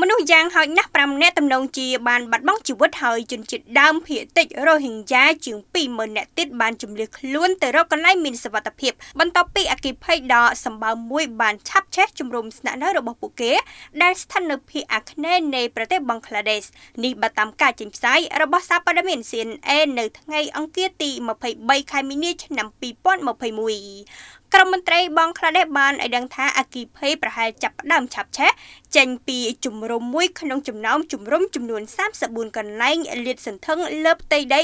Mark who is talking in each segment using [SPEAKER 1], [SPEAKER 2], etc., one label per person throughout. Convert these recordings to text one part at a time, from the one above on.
[SPEAKER 1] មនុស្សយ៉ាងហោចណាស់5នាក់ទំនងជាបានបាត់បង់ជីវិតហើយជនជាតិដើមភាគតិចរ៉ូហីងយ៉ាជាង20,000នាក់ទៀតបានជម្លៀសខ្លួនទៅរកកន្លែងមានសុវត្ថិភាពបន្ទាប់ពីអគិភ័យដ៏សម្បើមមួយបានឆាប់ឆេះជំរុំស្នាក់នៅរបស់ពួកគេដែលស្ថិតនៅភាគអាគ្នេយ៍នៃប្រទេសបង់ក្លាដេសនេះបើតាមការចេញផ្សាយរបស់សារព័ត៌មាន CNN នៅថ្ងៃអង្គារទី23ខែមីនាឆ្នាំ2021ក្រមមន្ត្រីបងខ្លះដែរបានឲ្យដឹងថាអគីភ័យប្រហែលចាប់ផ្ដើមឆាប់ឆេះចេញពីជំរំមួយ ក្នុងចំណោមជំរំចំនួន34កន្លែងលាតសន្ធឹងលើផ្ទៃដី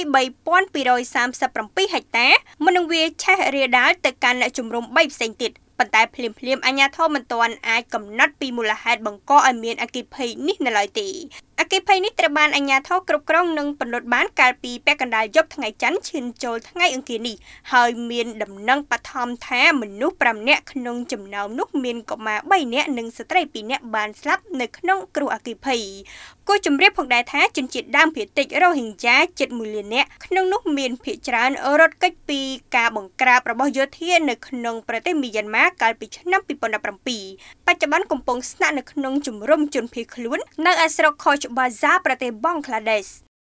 [SPEAKER 1] 3237ហិកតាមុននឹងវាឆេះរាលដាលទៅកាន់ជំរំ3ផ្សេងទៀតប៉ុន្តែភ្លាមភ្លាមអាញាធមមិនទាន់អាចកំណត់ពីមូលហេតុបង្កឲ្យមានអគិភ័យនេះនៅឡើយទេអគិភ័យនេះត្រូវបានអាជ្ញាធរគ្រប់គ្រងនិងពន្លត់បានកាលពីពេលកណ្ដាលយប់ថ្ងៃច័ន្ទឈានចូលថ្ងៃអង្គារនេះហើយមានដំណឹងបឋមថាមនុស្ស5នាក់ក្នុងចំណោមនោះមានកុមារ3នាក់និងស្ត្រី2នាក់បានស្លាប់នៅក្នុងគ្រោះអគិភ័យគូជំរាបផងដែរថាជនជាតិដើមភាគតិចរ៉ូហីងយ៉ាជិត1លាននាក់ក្នុងនោះមានភាគច្រើនរត់គេចពីការបង្ក្រាបរបស់យោធានៅក្នុងប្រទេសមីយ៉ាន់ម៉ាកាលពីឆ្នាំ2017បច្ចុប្បន្នកំពុងស្នាក់នៅក្នុងជំរំជនភៀសខ្លួននៅឯស្រុកខូចបាហ្សាប្រទេសបង់ក្លាដេស។